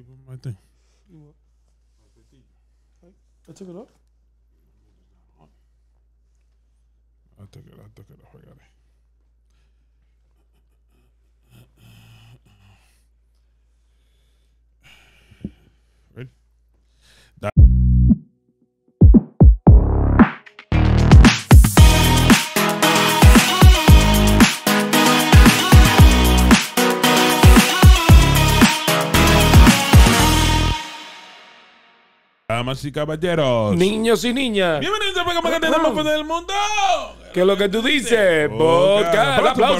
you put my thing. You what? I took it off. I took it. I took it off. I got it. Ready? That. damas y caballeros, niños y niñas. Bienvenidos a programa que tenemos por el mundo. es lo que tú dices, por aplauso.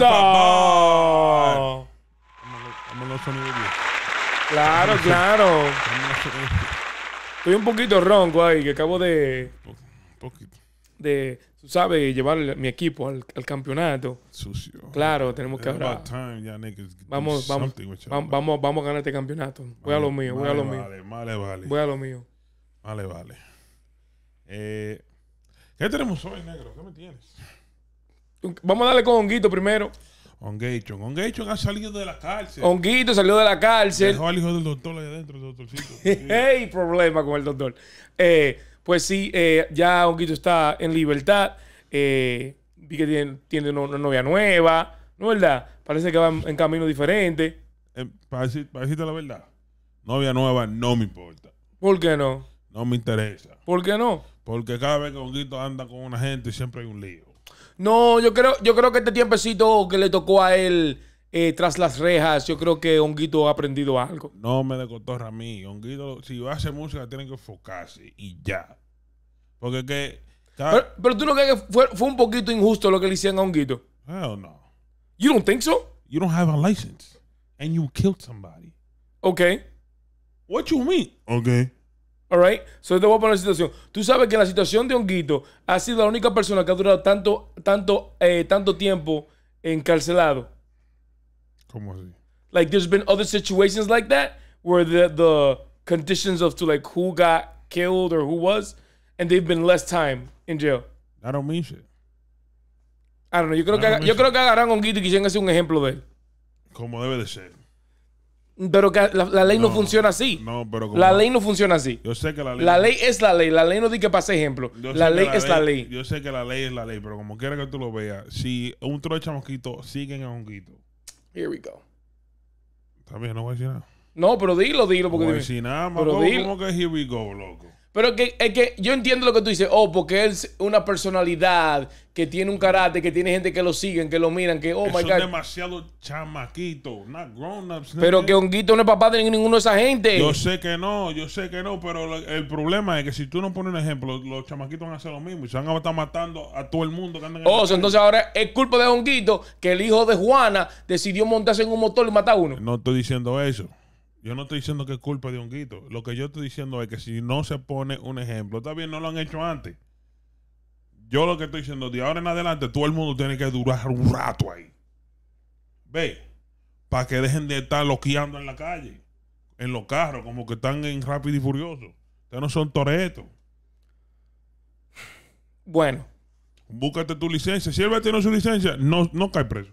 Claro, claro. Estoy un poquito ronco ahí, que acabo de. poquito. De, tú sabes, llevar mi equipo al, al campeonato. Sucio. Claro, tenemos que hablar. Vamos, vamos, vamos, vamos, vamos a ganar este campeonato. Voy a lo mío, voy a lo mío. Voy a lo mío. Vale, vale. Eh, ¿Qué tenemos hoy, negro? ¿Qué me tienes? Vamos a darle con Honguito primero. Honguito honguito ha salido de la cárcel. Honguito salió de la cárcel. Dejó al hijo del doctor ahí adentro, el doctorcito. ¡Hey! Problema con el doctor. Eh, pues sí, eh, ya Honguito está en libertad. Eh, vi que tiene, tiene una, novia nueva, ¿no verdad? Parece que va en, camino diferente. para, para decirte la verdad, novia nueva no me importa. ¿Por qué no? No me interesa. ¿Por qué no? Porque cada vez que Honguito anda con una gente siempre hay un lío. No, yo creo, yo creo que este tiempecito que le tocó a él eh, tras las rejas, yo creo que Honguito ha aprendido algo. No me de a mí. Honguito, si va a hacer música, tiene que enfocarse y ya. Porque que. Pero, pero, tú no crees que fue, un poquito injusto lo que le hicieron a Honguito. Hell no. You don't think so? You don't have a license. And you killed somebody. Okay. What you mean? Okay. Alright, so the te voy a poner la situación. Tú sabes que la situación de Honguito ha sido la única persona que ha durado tanto, tanto, eh, tanto tiempo encarcelado. ¿Cómo así? Like, there's been other situations like that where the, the conditions of to like who got killed or who was, and they've been less time in jail. I don't mean shit. I don't know. Yo creo, que, yo creo que agarran a Honguito y quisieran hacer un ejemplo de él. Como debe de ser. Pero que la, ley no, funciona así. No, pero como La ley no funciona así. Yo sé que la ley. La ley es la ley. La ley no dice que pase ejemplo. La ley es la ley. Yo sé que la ley es la ley, pero como quiera que tú lo veas, si un trocha mosquito siguen a honguito. Here we go. Está bien, no voy a decir nada. No, pero dilo, dilo. Porque no voy a decir nada, pero dilo. que here we go, loco? Pero que, es que yo entiendo lo que tú dices. Oh, porque es una personalidad que tiene un carácter, que tiene gente que lo siguen, que lo miran, que oh my god. demasiado chamaquito, not grown pero que Honguito no es papá de ninguno de esa gente. Yo sé que no, yo sé que no, pero el problema es que si tú no pones un ejemplo, los chamaquitos van a hacer lo mismo y se van a estar matando a todo el mundo que en Oh, entonces ahora es culpa de Honguito que el hijo de Juana decidió montarse en un motor y matar a uno. No estoy diciendo eso. Yo no estoy diciendo que es culpa de Honguito. Lo que yo estoy diciendo es que si no se pone un ejemplo, está bien, no lo han hecho antes. Yo lo que estoy diciendo, de ahora en adelante, todo el mundo tiene que durar un rato ahí. Ve, para que dejen de estar loqueando en la calle, en los carros, como que están en rápido y furioso. Ustedes no son toretos. Bueno. Búscate tu licencia. Si él va a su licencia, no, no cae preso.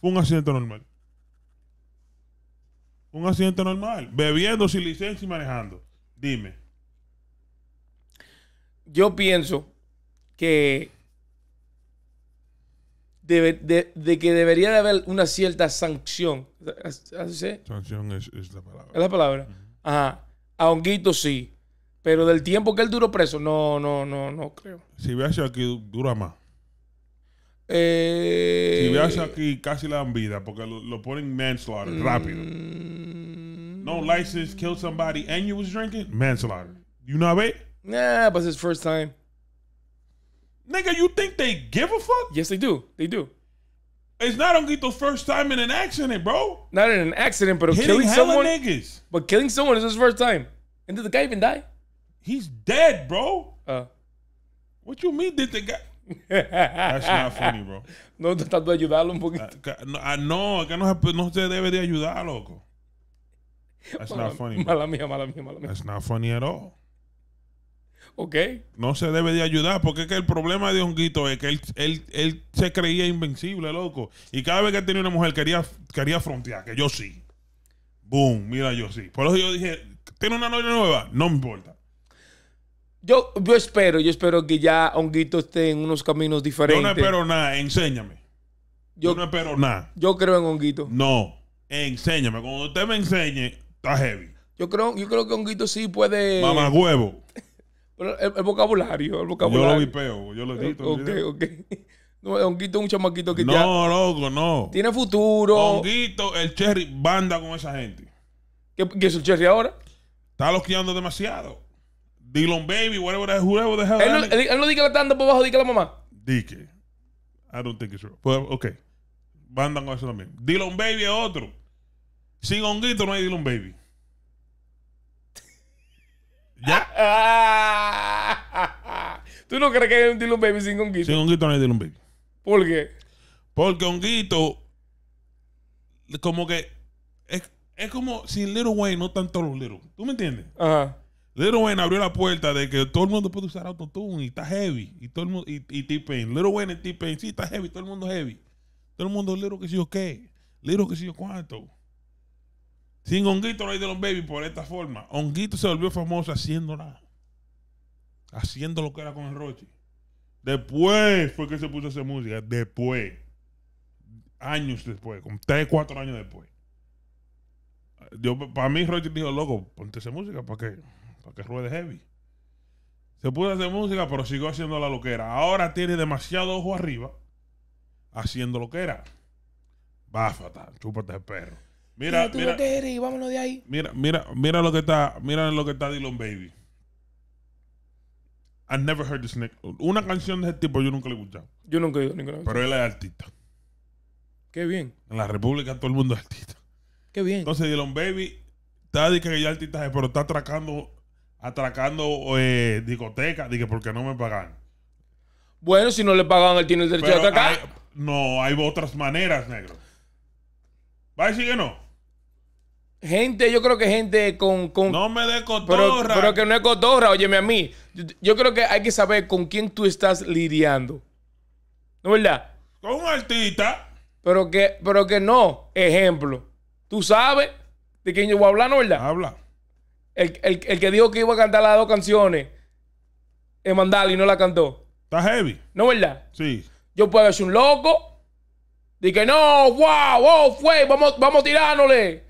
Fue un accidente normal un accidente normal, bebiendo sin licencia y manejando. Dime. Yo pienso que de, que debería de haber una cierta sanción. Sanción es, la palabra. Es la palabra. Ajá. A Honguito sí. Pero del tiempo que él duró preso, no, no, no, no creo. Si veas aquí, dura más. Eh, si veas aquí, casi la dan vida, porque lo, ponen manslaughter, rápido. Mm, no license, killed somebody, and you was drinking, manslaughter. You know what? Nah, but it's his first time. Nigga, you think they give a fuck? Yes, they do. They do. It's not the first time in an accident, bro. Not in an accident, but Hitting killing someone. Niggas. But killing someone is his first time. And did the guy even die? He's dead, bro. Uh, what you mean? Did the guy? That's not funny, bro. No, tratando de ayudarlo un poquito. No, no, acá no se debe de ayudar, loco. That's not funny. Mala mía, mala mía, mala mía. That's not funny at all. Ok. No se debe de ayudar, porque es que el problema de Honguito es que él, se creía invencible, loco. Y cada vez que tenía una mujer quería, quería frontear, que yo sí. Boom, mira, yo sí. Por eso yo dije, ¿tiene una novia nueva? No me importa. Yo, espero, yo espero que ya Honguito esté en unos caminos diferentes. Yo no espero nada, enséñame. yo no espero nada. Yo creo en Honguito. No, enséñame. Cuando usted me enseñe, heavy. Yo creo, yo creo que Honguito sí puede. Mamá huevo. el, vocabulario, el vocabulario. Yo lo vipeo, yo lo edito. Ok, ok. No, Honguito es un chamaquito que No, loco, no. Tiene futuro. Honguito, el Cherry, banda con esa gente. ¿Qué, qué es el Cherry ahora? Está loqueando demasiado. Dylan Baby, whatever that, whoever Él no, él, dice que la tanda por abajo, dice que la mamá. Dique I don't think it's true. Pues, ok. Banda con eso también. Dylan Baby es otro. Sin honguito no hay Dylan Baby. ¿Ya? ¿Tú no crees que hay un Dylan Baby sin honguito? Sin honguito no hay un Baby. ¿Por qué? Porque guito como que es, es como si Little Wayne no todos los Little. ¿Tú me entiendes? Ajá. Little Wayne abrió la puerta de que todo el mundo puede usar autotune y está heavy. Y todo el mundo, y, y T-Pain. Little Wayne y T-Pain, sí, está heavy, todo el mundo heavy. Todo el mundo Little que sé yo qué, Little que sé yo cuánto. Sin Honguito no hay de los baby por esta forma. Honguito se volvió famoso haciendo nada. Haciendo lo que era con el Rochi. Después fue que se puso a hacer música. Después. Años después. como 3, 4 años después. Yo, para mí, Rochi dijo, loco, ponte esa música para que, para que ruede heavy. Se puso a hacer música, pero siguió haciendo la loquera. Ahora tiene demasiado ojo arriba haciendo lo que era. Bafata, chúpate el perro. Mira, mira, de Mira, mira, lo que está, mira lo que está Dylan Baby. I never heard this nigga. Una canción de ese tipo yo nunca le he escuchado. Yo nunca he oído ninguna. Pero él es artista. Qué bien. En la República todo el mundo es artista. Qué bien. Entonces Dylan Baby está diciendo que ya artista, pero está atracando, atracando eh, discotecas, dije porque no me pagan. Bueno, si no le pagan él tiene el derecho de atracar. no, hay otras maneras, negro. ¿Va a decir que no? Gente, yo creo que gente con. con no me dé cotorra. Pero, que no es cotorra, óyeme a mí. Yo, creo que hay que saber con quién tú estás lidiando. ¿No es verdad? Con un artista. Pero que, pero que no. Ejemplo. Tú sabes de quién yo voy a hablar, ¿no es verdad? Habla. El, que dijo que iba a cantar las dos canciones, Mandala y no la cantó. Está heavy. ¿No es verdad? Sí. Yo puedo ser un loco. que no, wow, oh, wow, fue, vamos, vamos tirándole.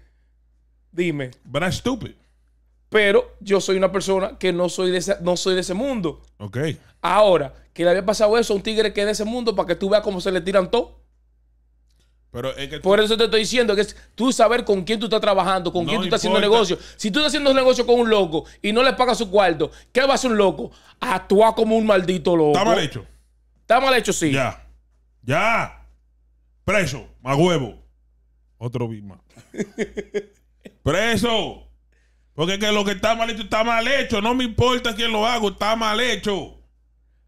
Dime. Pero yo soy una persona que no soy de ese, no soy de ese mundo. Ok. Ahora, que le había pasado eso a un tigre que es de ese mundo para que tú veas cómo se le tiran todo. Pero Por eso te estoy diciendo que es tú saber con quién tú estás trabajando, con quién tú estás haciendo negocio. Si tú estás haciendo negocio con un loco y no le pagas su cuarto, ¿qué va a hacer un loco? Actúa como un maldito loco. Está mal hecho. Está mal hecho, sí. Ya. Ya. Preso. más huevo. Otro bisma. eso, Porque que lo que está mal hecho está mal hecho. No me importa quién lo hago, está mal hecho.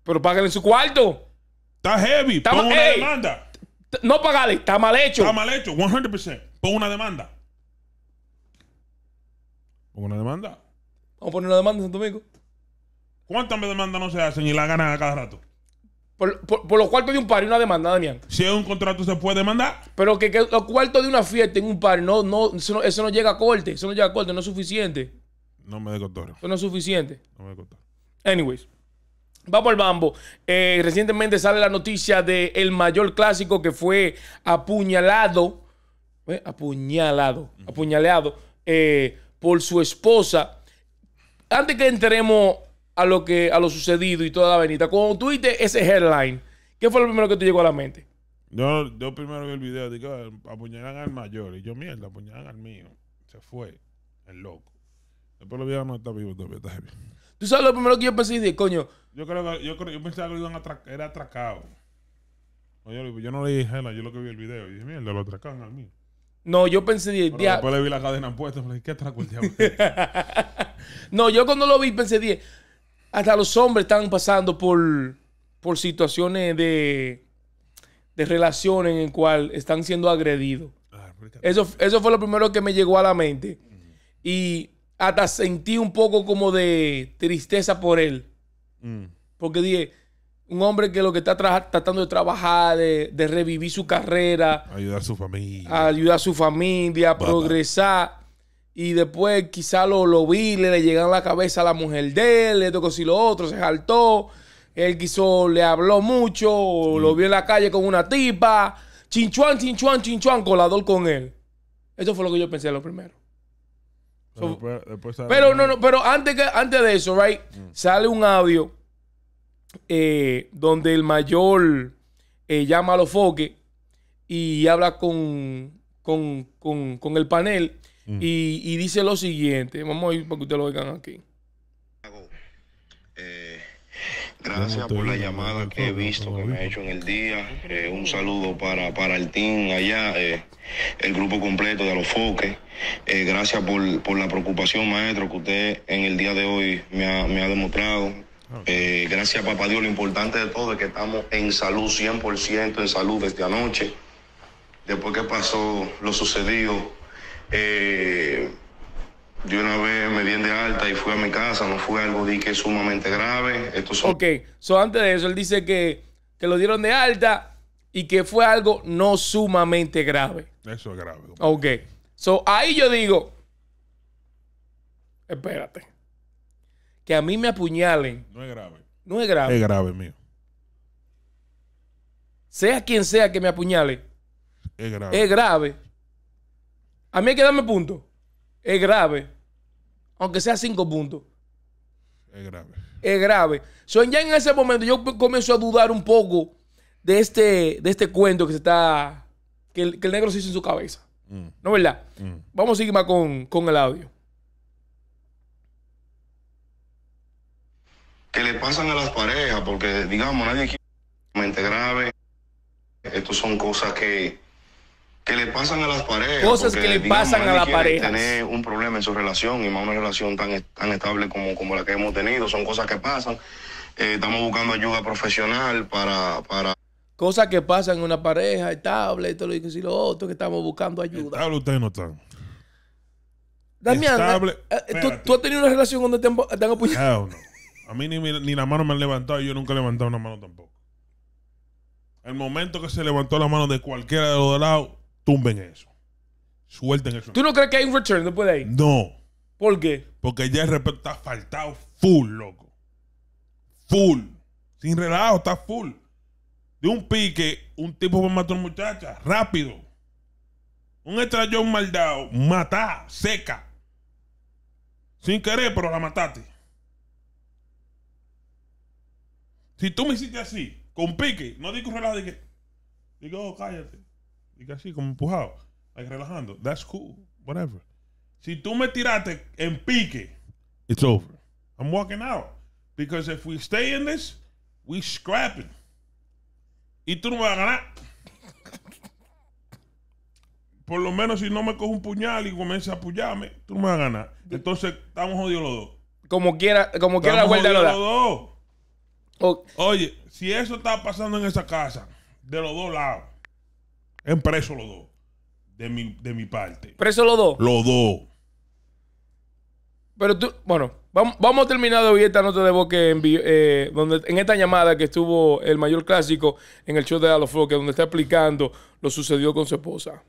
Pero págale su cuarto. Está heavy. Está una demanda. No pagale, está mal hecho. Está mal hecho, 100%. Pon una demanda. Pon una demanda. Vamos a poner una demanda en Santo Domingo. ¿Cuántas demandas no se hacen y la ganan a cada rato? Por, los cuartos de un par y una demanda, Damián. Si es un contrato, se puede demandar. Pero que, los cuartos de una fiesta en un par, no, no, eso, no, llega a corte. Eso no llega a corte, no es suficiente. No me contoro. Eso no es suficiente. No me contoro. Anyways. Vamos al bambo. Eh, recientemente sale la noticia del mayor clásico que fue apuñalado. ¿eh? Apuñalado. apuñaleado eh, por su esposa. Antes que entremos a lo, que, a lo sucedido y toda la venita. Cuando tuviste ese headline, ¿qué fue lo primero que te llegó a la mente? Yo, yo primero vi el video, digo, apuñalan al mayor. Y yo, mierda, apuñalan al mío. Se fue, el loco. Después lo vi, ah, no está vivo todavía, ¿Tú sabes lo primero que yo pensé? Dije, coño. Yo creo que, yo, creo, yo que lo iban a atracar, era atracado. Yo, yo, no le dije nada, yo lo que vi el video. Y dije, mierda, lo atracaron al mío. No, yo pensé. Dije, después le vi la cadena puesta, me dije, ¿qué atraco el diablo? no, yo cuando lo vi pensé, dije, hasta los hombres están pasando por, situaciones de, de relaciones en el cual están siendo agredidos. Ah, eso, eso fue lo primero que me llegó a la mente. Mm. Y hasta sentí un poco como de tristeza por él. Mm. Porque dije, un hombre que lo que está tratando de trabajar, de, revivir su carrera. Ayudar a su familia. ayudar a su familia, a progresar. Y después quizá lo, lo vi, le, le llegaron a la cabeza a la mujer de él, le tocó si lo otro, se saltó Él quiso, le habló mucho, lo mm. vio en la calle con una tipa. Chinchuan, chinchuan, chinchuan, colador con él. Eso fue lo que yo pensé lo primero. pero, no, no, pero antes, que, antes de eso, right, mm. sale un audio eh, donde el mayor eh, llama a los foques y habla con, con, con, con el panel y, dice lo siguiente, vamos a ir para que ustedes lo oigan aquí. Eh, gracias por la llamada que he visto que me ha hecho en el día. Eh, un saludo para, el team allá, eh, el grupo completo de los foques. gracias por, la preocupación, maestro, que usted en el día de hoy me ha, me ha demostrado. gracias, papá Dios. Lo importante de todo es que estamos en salud, 100% en salud desde anoche. Después que pasó lo sucedido yo eh, una vez me di de alta y fui a mi casa, no fue algo de que es sumamente grave. Esto son... Ok, so antes de eso, él dice que, que lo dieron de alta y que fue algo no sumamente grave. Eso es grave. Ok, so ahí yo digo, espérate, que a mí me apuñalen. No es grave. No es grave. Es grave, mío. Sea quien sea que me apuñale. Es grave. Es grave. A mí hay que darme punto. Es grave. Aunque sea cinco puntos. Es grave. Es grave. ya en ese momento yo comienzo a dudar un poco de este, de este cuento que se está. que el, negro se hizo en su cabeza. Mm. ¿No es verdad? Mm. Vamos a seguir más con, con el audio. Que le pasan a las parejas, porque digamos, nadie quiere grave. Estos son cosas que que le pasan a las parejas. Cosas que le pasan a la parejas. Tener un problema en su relación y más una relación tan, estable como, la que hemos tenido, son cosas que pasan. Eh, estamos buscando ayuda profesional para... para... Cosas que pasan en una pareja estable, esto lo digo lo otro, que estamos buscando ayuda. Estable ustedes no están. Damián, estable. Eh, eh, ¿tú, has tenido una relación donde te han, te No, A mí ni, la mano me han levantado y yo nunca he levantado una mano tampoco. El momento que se levantó la mano de cualquiera de los dos lados, tumben eso. Suelten eso. ¿Tú no crees que hay un return después de ahí? No. ¿Por qué? Porque ya el respeto está faltado full, loco. Full. Sin relajo, está full. De un pique, un tipo va a matar a una muchacha. Rápido. Un estrellón maldado. mata, seca. Sin querer, pero la mataste. Si tú me hiciste así, con pique, no digo relajo de que. Digo, oh, cállate y así, como empujado, Ahí relajando. That's cool, whatever. Si tú me tiraste en pique, it's over. I'm walking out. Because if we stay in this, we scrapping. Y tú no me vas a ganar. Por lo menos si no me cojo un puñal y comienza a apoyarme, tú no me vas a ganar. Entonces estamos jodidos los dos. Como quiera, como quiera la vuelta de Los dos. Oye, si eso está pasando en esa casa, de los dos lados, en preso los dos. De mi, parte. ¿Preso los dos? Los dos. Pero tú, bueno, vamos, vamos a terminar de hoy esta nota de voz que envió, eh, donde, en esta llamada que estuvo el mayor clásico en el show de Alofoque que donde está explicando lo sucedido con su esposa.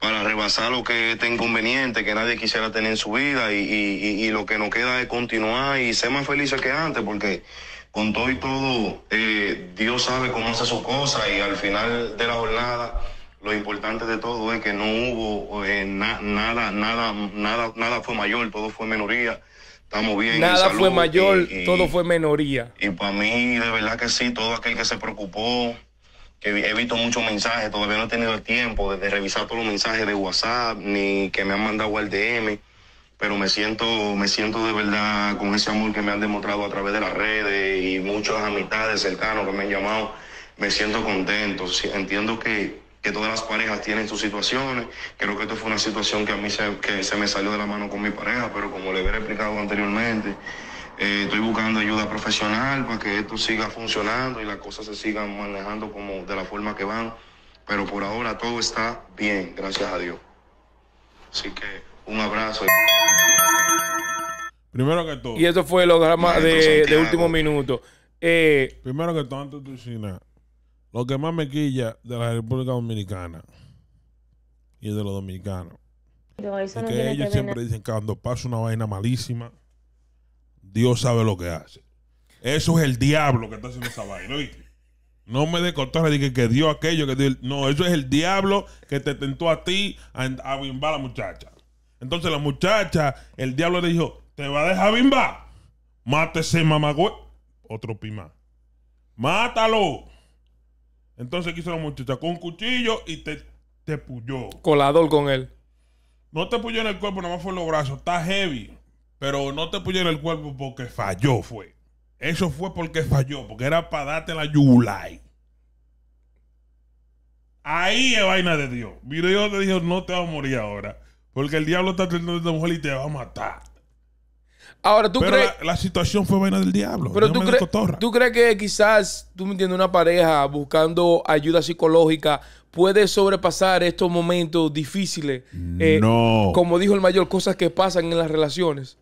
Para rebasar lo que este inconveniente que nadie quisiera tener en su vida y, lo que nos queda es continuar y ser más felices que antes, porque con todo y todo, eh, Dios sabe cómo hace su cosas y al final de la jornada lo importante de todo es que no hubo eh, nada, nada, nada, nada fue mayor, todo fue menoría. Estamos bien. Nada fue mayor, todo fue menoría. Y para mí, de verdad que sí, todo aquel que se preocupó, que he visto muchos mensajes, todavía no he tenido el tiempo de, de revisar todos los mensajes de WhatsApp, ni que me han mandado al DM pero me siento, me siento de verdad con ese amor que me han demostrado a través de las redes y muchas amistades cercanos que me han llamado, me siento contento. Entiendo que, todas las parejas tienen sus situaciones. Creo que esto fue una situación que a mí se, que se me salió de la mano con mi pareja, pero como le hubiera explicado anteriormente, eh, estoy buscando ayuda profesional para que esto siga funcionando y las cosas se sigan manejando como de la forma que van. Pero por ahora todo está bien, gracias a Dios. Así que un abrazo. Primero que todo. Y eso fue lo dramas de, último minuto. Eh, Primero que todo, antes de China, lo que más me quilla de la República Dominicana y de los dominicanos. es que ellos siempre dicen que cuando pasa una vaina malísima, Dios sabe lo que hace. Eso es el diablo que está haciendo esa vaina, ¿viste? No me de cortar, dije que dio aquello que No, eso es el diablo que te tentó a ti a, a a la muchacha. Entonces la muchacha, el diablo le dijo, te va a dejar bimba. Mátese, mamagüe. Otro pima. Mátalo. Entonces, quiso la muchacha? Con un cuchillo y te, te puyó. Colador con él. No te puyó en el cuerpo, nada más fue en los brazos. Está heavy. Pero no te puyó en el cuerpo porque falló, fue. Eso fue porque falló, porque era para darte la yulay Ahí es vaina de Dios. Mira, Dios te dijo, no te vas a morir ahora. Porque el diablo está de una mujer y te va a matar. Ahora tú crees. La, situación fue vaina del diablo. Pero tú, tú crees que quizás, tú me entiendes, una pareja buscando ayuda psicológica puede sobrepasar estos momentos difíciles. Eh, no. Como dijo el mayor, cosas que pasan en las relaciones.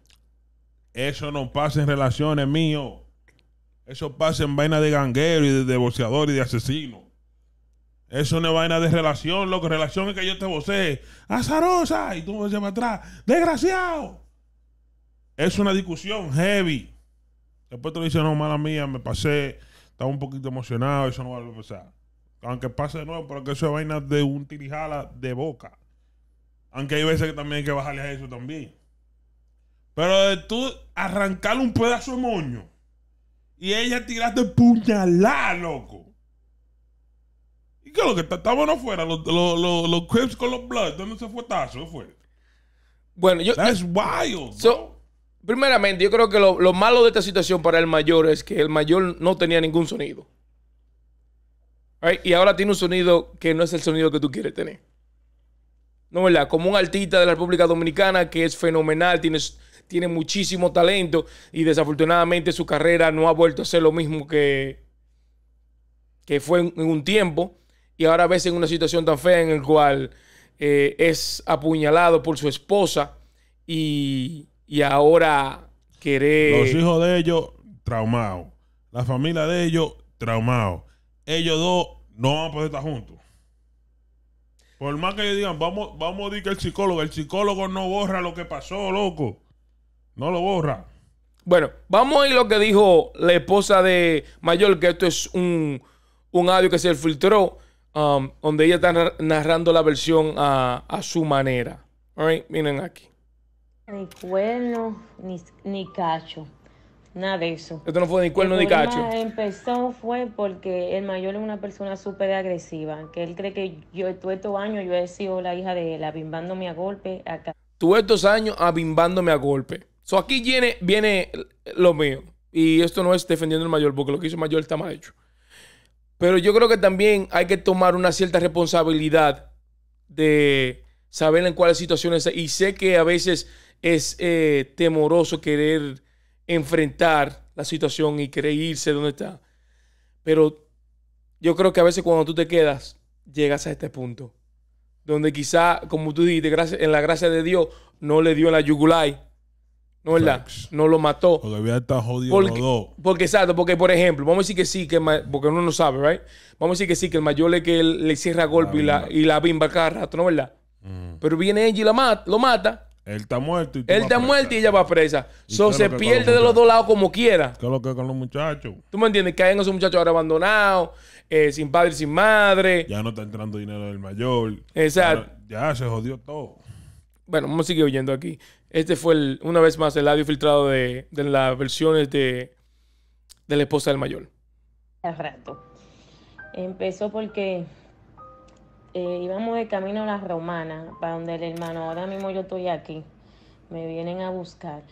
Eso no pasa en relaciones mío. Eso pasa en vaina de ganguero y de, divorciadores y de asesinos. Eso no es vaina de relación, loco. Relación es que yo te vocé. Azarosa. Y tú me para atrás. Desgraciado. Es una discusión heavy. Después te dices, no, mala mía, me pasé. Estaba un poquito emocionado. Eso no va a pasar. Aunque pase de nuevo, pero que eso es vaina de un tirijala de boca. Aunque hay veces que también hay que bajarle a eso también. Pero de tú arrancarle un pedazo de moño y ella tiraste puñalada, loco. ¿Y qué es lo que estaban afuera? Los, los, los, los Crips con los Bloods ¿Dónde se fue. Bueno, yo. es wild. primeramente, yo creo que lo, malo de esta situación para el mayor es que el mayor no tenía ningún sonido. Y ahora tiene un sonido que no es el sonido que tú quieres tener. ¿No verdad? Como un artista de la República Dominicana que es fenomenal, tiene, tiene muchísimo talento y desafortunadamente su carrera no ha vuelto a ser lo mismo que, que fue en un tiempo y ahora ves en una situación tan fea en el cual eh, es apuñalado por su esposa y, ahora quiere... Los hijos de ellos traumados, la familia de ellos traumados, ellos dos no van a poder estar juntos. Por más que ellos digan, vamos, vamos a decir que el psicólogo, el psicólogo no borra lo que pasó, loco. No lo borra. Bueno, vamos a ir lo que dijo la esposa de Mayor, que esto es un, un audio que se filtró. Um, donde ella está narrando la versión a, su manera. miren aquí. Ni cuerno, ni, cacho. Nada de eso. Esto no fue ni cuerno ni cacho. Empezó fue porque el mayor es una persona súper agresiva, que él cree que yo estos años yo he sido la hija de él, abimbándome a golpe acá. Tuve estos años abimbándome a golpe. So aquí viene, viene lo mío. Y esto no es defendiendo el mayor, porque lo que hizo el mayor está mal hecho. Pero yo creo que también hay que tomar una cierta responsabilidad de saber en cuáles situaciones. Y sé que a veces es eh, temoroso querer enfrentar la situación y creírse irse donde está. Pero yo creo que a veces cuando tú te quedas, llegas a este punto. Donde quizá, como tú dijiste, en la gracia de Dios, no le dio la yugulay ¿No verdad? No lo mató. jodido porque, los Porque, exacto, porque por ejemplo, vamos a decir que sí, que porque uno no sabe, ¿right? Vamos a decir que sí, que el mayor le, que le cierra golpe y, la, y la bimba cada rato, ¿no verdad? Mm. Pero viene ella y la lo mata. Él está muerto y Él está muerto y ella va presa. So se pierde de los dos lados como quiera. ¿Qué es lo que con los muchachos? ¿Tú me entiendes? Caen esos muchachos ahora abandonados, eh, sin padre, sin madre. Ya no está entrando dinero del mayor. Exacto. Ya, ya se jodió todo. Bueno, vamos a seguir oyendo aquí. Este fue, una vez más, el audio filtrado de, de las versiones de, la esposa del mayor. Al rato. Empezó porque eh, íbamos de camino a la romana, para donde el hermano, ahora mismo yo estoy aquí, me vienen a buscar.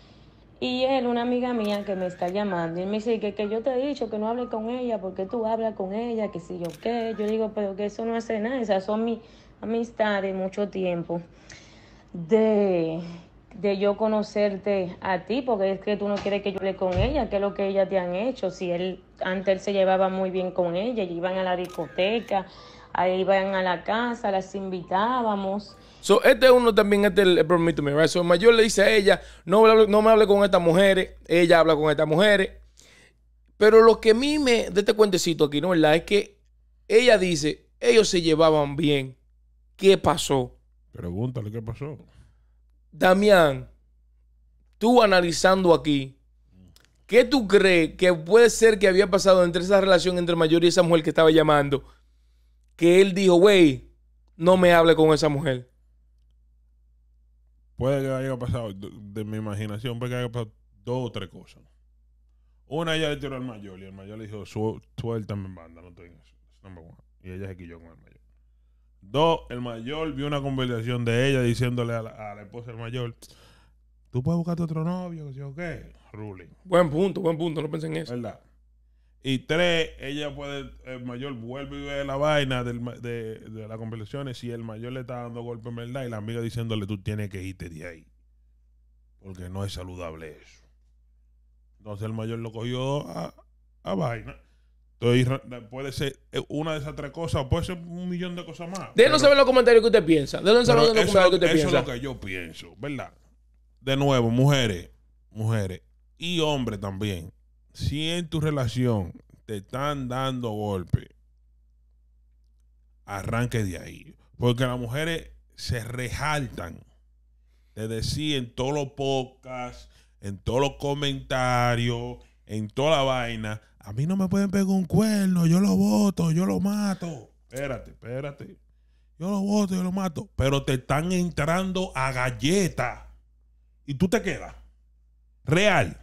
Y él, una amiga mía que me está llamando, y me dice que, yo te he dicho que no hable con ella, porque tú hablas con ella, que si yo qué, yo digo, pero que eso no hace nada, esas son mis amistades mucho tiempo, de de yo conocerte a ti, porque es que tú no quieres que yo hable con ella, que es lo que ella te han hecho. Si él antes él se llevaba muy bien con ella, iban a la discoteca, ahí iban a la casa, las invitábamos. Este este uno también, este el, el permíteme, mayor le dice a ella, no, no me hable con estas mujeres, ella habla con estas mujeres. Pero lo que a mí me, de este cuentecito aquí, ¿no? es ¿Verdad? Es que ella dice, ellos se llevaban bien. ¿Qué pasó? Pregúntale qué pasó. Damián, tú analizando aquí, ¿qué tú crees que puede ser que había pasado entre esa relación entre el mayor y esa mujer que estaba llamando? Que él dijo, güey, no me hable con esa mujer. Puede que haya pasado, de mi imaginación, puede que haya pasado dos o tres cosas. Una, ella le tiró al mayor y el mayor le dijo, suelta en banda, no tengo. eso. Y ella se quilló con el mayor. Dos, el mayor vio una conversación de ella diciéndole a la, esposa del mayor, tú puedes buscarte otro novio, o qué? Ruling. Buen punto, buen punto, no pensé en eso. ¿Verdad? Y tres, ella puede, el mayor vuelve y ve la vaina de, las conversaciones y el mayor le está dando golpe en verdad y la amiga diciéndole, tú tienes que irte de ahí. Porque no es saludable eso. Entonces el mayor lo cogió a, a vaina entonces, eh, puede ser eh, una de esas tres cosas, puede ser un millón de cosas más. Déjenos saber los comentarios que usted piensa. Déjenos saber los comentarios que usted piensa. Eso es lo que yo pienso, ¿verdad? De nuevo, mujeres, mujeres y hombres también. Si en tu relación te están dando golpe, arranque de ahí. Porque las mujeres se resaltan te decían en todos los podcasts, en todos los comentarios, en toda la vaina a mí no me pueden pegar un cuerno, yo lo voto, yo lo mato. Espérate, espérate. Yo lo voto, yo lo mato. Pero te están entrando a galleta. Y tú te quedas. Real.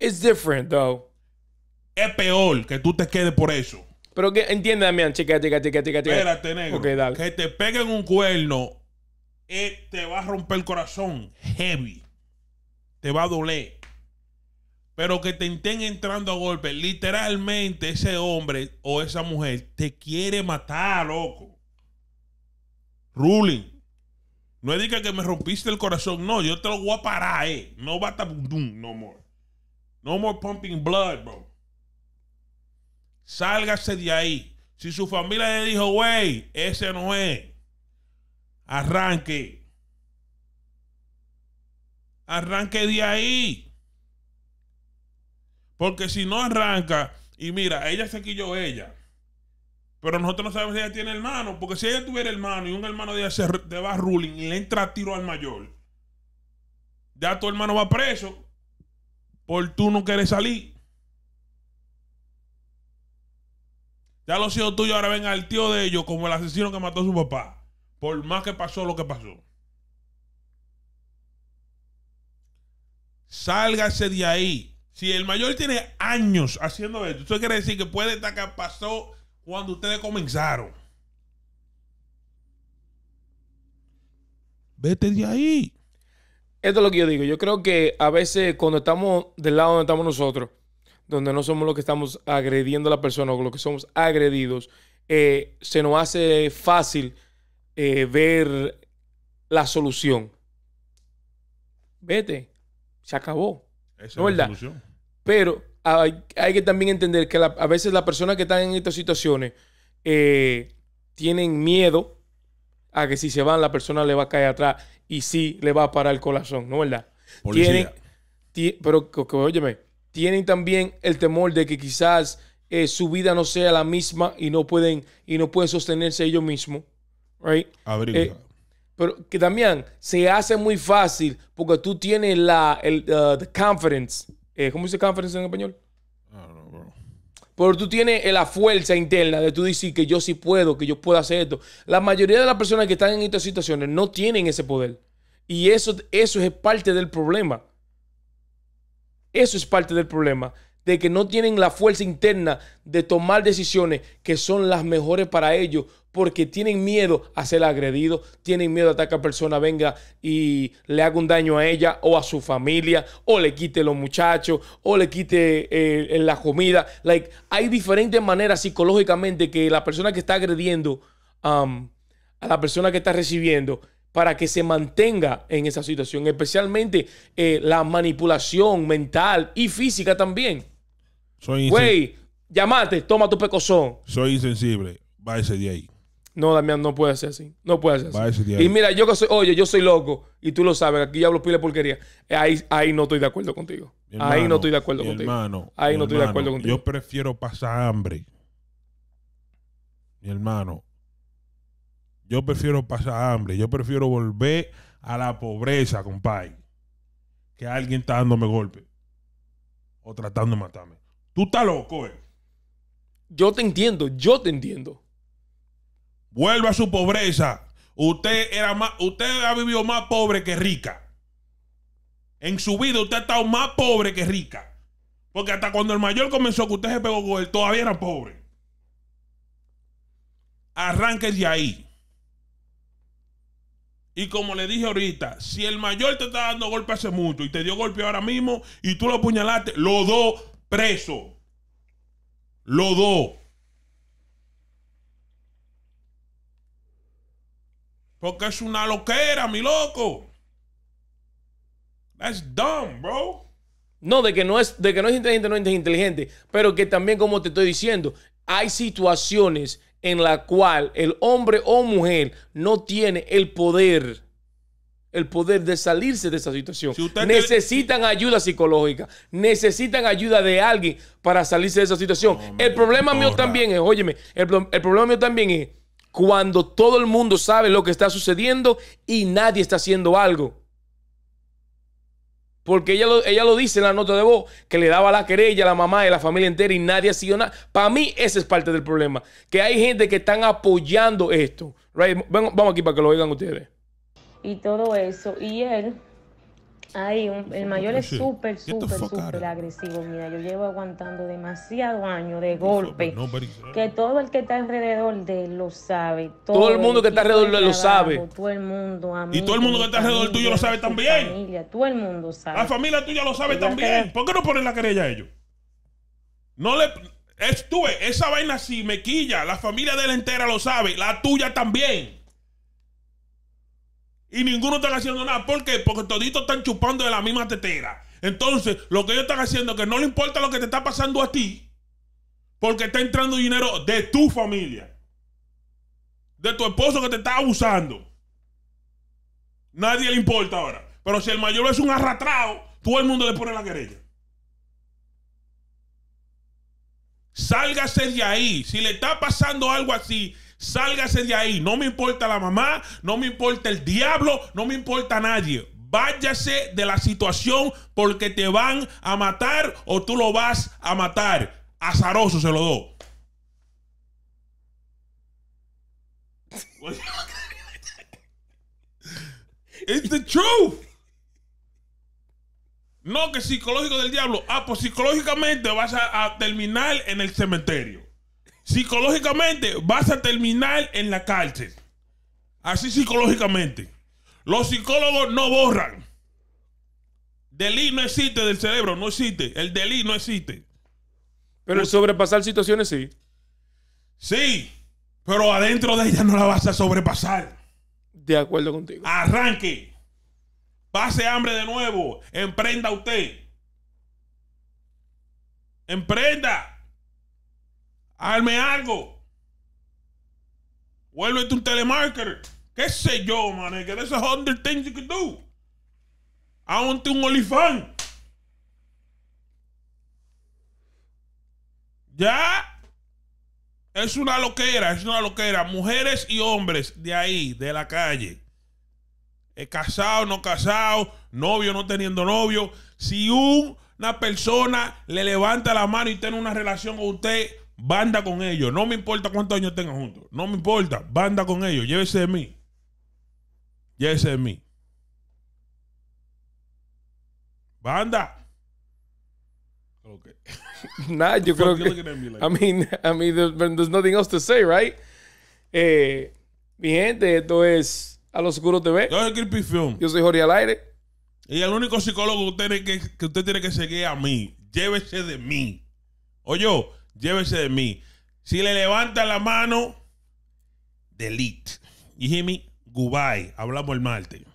It's different, though. Es peor que tú te quedes por eso. Pero que entiende, Damián, chica, chica, chica, chica, Espérate, negro. Que te peguen un cuerno, eh, te va a romper el corazón. Heavy. Te va a doler pero que te estén entrando a golpe... Literalmente ese hombre o esa mujer te quiere matar, loco. Ruling. No es diga que me rompiste el corazón. No, yo te lo voy a parar, eh. No estar... no more. No more pumping blood, bro. Sálgase de ahí. Si su familia le dijo, ...wey, ese no es. Arranque. Arranque de ahí. Porque si no arranca, y mira, ella se quilló ella. Pero nosotros no sabemos si ella tiene hermano. Porque si ella tuviera hermano y un hermano de ella se de va ruling y le entra tiro al mayor, ya tu hermano va preso. Por tú no quieres salir. Ya los hijos tuyos ahora ven al tío de ellos como el asesino que mató a su papá. Por más que pasó lo que pasó. Sálgase de ahí. Si el mayor tiene años haciendo esto, ¿usted quiere decir que puede estar que pasó cuando ustedes comenzaron. Vete de ahí. Esto es lo que yo digo. Yo creo que a veces cuando estamos del lado donde estamos nosotros, donde no somos los que estamos agrediendo a la persona o los que somos agredidos, eh, se nos hace fácil eh, ver la solución. Vete, se acabó. Esa es la Pero hay, que también entender que a veces las personas que están en estas situaciones eh, tienen miedo a que si se van la persona le va a caer atrás y sí le va a parar el corazón, ¿no es verdad? Tienen, pero tienen también el temor de que quizás eh, su vida no sea la misma y no pueden y no pueden sostenerse ellos mismos, right? Pero que también se hace muy fácil porque tú tienes la el, uh, the confidence. Eh, ¿Cómo dice confidence en español? Pero tú tienes eh, la fuerza interna de tú decir que yo sí puedo, que yo puedo hacer esto. La mayoría de las personas que están en estas situaciones no tienen ese poder. Y eso, eso es parte del problema. Eso es parte del problema de que no tienen la fuerza interna de tomar decisiones que son las mejores para ellos, porque tienen miedo a ser agredidos, tienen miedo a que la persona venga y le haga un daño a ella o a su familia, o le quite los muchachos, o le quite eh, la comida. Like, hay diferentes maneras psicológicamente que la persona que está agrediendo um, a la persona que está recibiendo para que se mantenga en esa situación, especialmente eh, la manipulación mental y física también. Soy Güey, llamate, toma tu pecozón. Soy insensible. va ese de ahí. No, Damián, no puede ser así. No puede ser así. ese día ahí. Y mira, yo que soy, oye, yo soy loco y tú lo sabes, aquí ya hablo pile porquería. Ahí, ahí no estoy de acuerdo contigo. ahí no estoy de acuerdo contigo. Hermano, ahí no estoy de acuerdo contigo. Yo prefiero pasar hambre. Mi hermano, yo prefiero pasar hambre. Yo prefiero volver a la pobreza, compadre. Que alguien está dándome golpe. O tratando de matarme. Tú estás loco, eh. Yo te entiendo, yo te entiendo. Vuelve a su pobreza. Usted, era más, usted ha vivido más pobre que rica. En su vida usted ha estado más pobre que rica. Porque hasta cuando el mayor comenzó que usted se pegó con él, todavía era pobre. Arranque de ahí. Y como le dije ahorita, si el mayor te está dando golpe hace mucho y te dio golpe ahora mismo y tú lo apuñalaste, lo dos preso. lo do Porque es una loquera, mi loco. That's dumb, bro. No, de que no es, de que no es inteligente, no es inteligente. Pero que también, como te estoy diciendo, hay situaciones en la cual el hombre o mujer no tiene el poder el poder de salirse de esa situación. necesitan ayuda psicológica, necesitan ayuda de alguien para salirse de esa situación. el problema mío también es, óyeme, el, problema mío también es cuando todo el mundo sabe lo que está sucediendo y nadie está haciendo algo. Porque ella lo, ella lo dice en la nota de voz, que le daba la querella a la mamá y a la familia entera y nadie ha sido nada. Para mí ese es parte del problema, que hay gente que están apoyando esto. vamos aquí para que lo oigan ustedes y todo eso. Y él, ahí, el mayor es súper, súper, súper agresivo. Mira, yo llevo aguantando demasiado años de golpe. Que todo el que está alrededor de él lo sabe. Todo, el mundo que está alrededor de él lo sabe. Todo el mundo, Y todo el mundo que está alrededor tuyo lo sabe también. el mundo La familia tuya lo sabe también. ¿Por qué no ponen la querella a ellos? No le... Estuve, esa vaina sí me quilla. La familia de él entera lo sabe. La tuya también. Y ninguno está haciendo nada. ¿Por qué? Porque toditos están chupando de la misma tetera. Entonces, lo que ellos están haciendo es que no le importa lo que te está pasando a ti, porque está entrando dinero de tu familia, de tu esposo que te está abusando. Nadie le importa ahora. Pero si el mayor es un arrastrado, todo el mundo le pone la querella. Sálgase de ahí. Si le está pasando algo así, Sálgase de ahí. No me importa la mamá, no me importa el diablo, no me importa nadie. Váyase de la situación porque te van a matar o tú lo vas a matar. Azaroso se lo do. It's the truth. No, que psicológico del diablo. Ah, pues psicológicamente vas a terminar en el cementerio. Psicológicamente vas a terminar en la cárcel. Así psicológicamente. Los psicólogos no borran. delirio no existe del cerebro, no existe. El delito no existe. Pero el sobrepasar situaciones sí. Sí, pero adentro de ella no la vas a sobrepasar. De acuerdo contigo. Arranque. Pase hambre de nuevo. Emprenda usted. Emprenda. Arme algo. Vuélvete un telemarketer. ¿Qué sé yo, man? de a hundred things you can do. te un olifán. Ya. Es una loquera, es una loquera. Mujeres y hombres de ahí, de la calle. es casado, no casado, novio, no teniendo novio. Si una persona le levanta la mano y tiene una relación con usted, banda con ellos. No me importa cuántos años tengan juntos. No me importa, banda con ellos. Llévese de mí. Llévese de mí. Banda. que. Nada, yo creo que. I mean, I mean, there's, nothing else to say, right? Eh, mi gente, esto es A Los Oscuro TV. Yo soy Creepy Film. Yo soy Jorge al aire. Y el único psicólogo que usted, tiene que, que usted tiene que seguir a mí. Llévese de mí. Oye llévese de mí. Si le levanta la mano, delete. Y Jimmy, goodbye. Hablamos el martes.